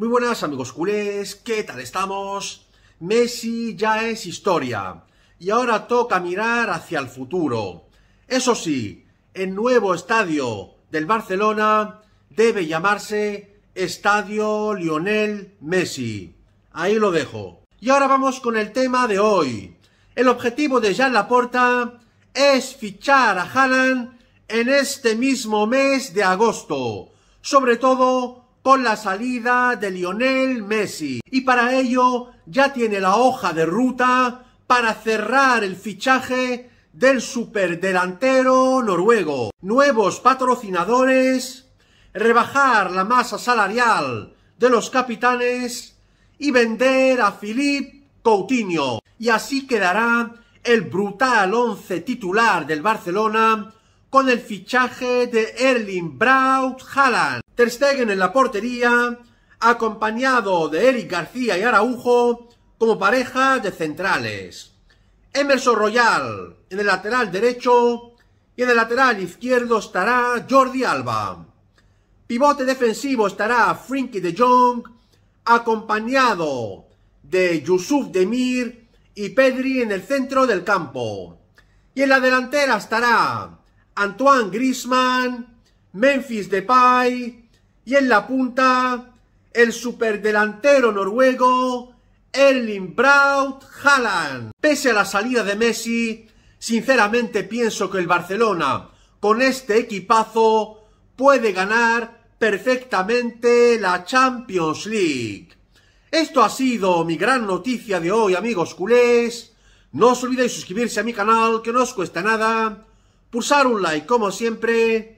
Muy buenas amigos culés, ¿qué tal estamos? Messi ya es historia y ahora toca mirar hacia el futuro. Eso sí, el nuevo estadio del Barcelona debe llamarse Estadio Lionel Messi. Ahí lo dejo. Y ahora vamos con el tema de hoy. El objetivo de Jean Laporta es fichar a Haaland en este mismo mes de agosto, sobre todo con la salida de Lionel Messi. Y para ello ya tiene la hoja de ruta para cerrar el fichaje del superdelantero noruego. Nuevos patrocinadores, rebajar la masa salarial de los capitanes y vender a Philippe Coutinho. Y así quedará el brutal once titular del Barcelona con el fichaje de Erling Braut Haaland. Ter Stegen en la portería, acompañado de Eric García y Araujo como pareja de centrales. Emerson Royal en el lateral derecho y en el lateral izquierdo estará Jordi Alba. Pivote defensivo estará Frinky de Jong, acompañado de Yusuf Demir y Pedri en el centro del campo. Y en la delantera estará Antoine Grisman, Memphis Depay, y en la punta, el superdelantero noruego Erling Braut Haaland. Pese a la salida de Messi, sinceramente pienso que el Barcelona, con este equipazo, puede ganar perfectamente la Champions League. Esto ha sido mi gran noticia de hoy, amigos culés. No os olvidéis suscribirse a mi canal, que no os cuesta nada. Pulsar un like, como siempre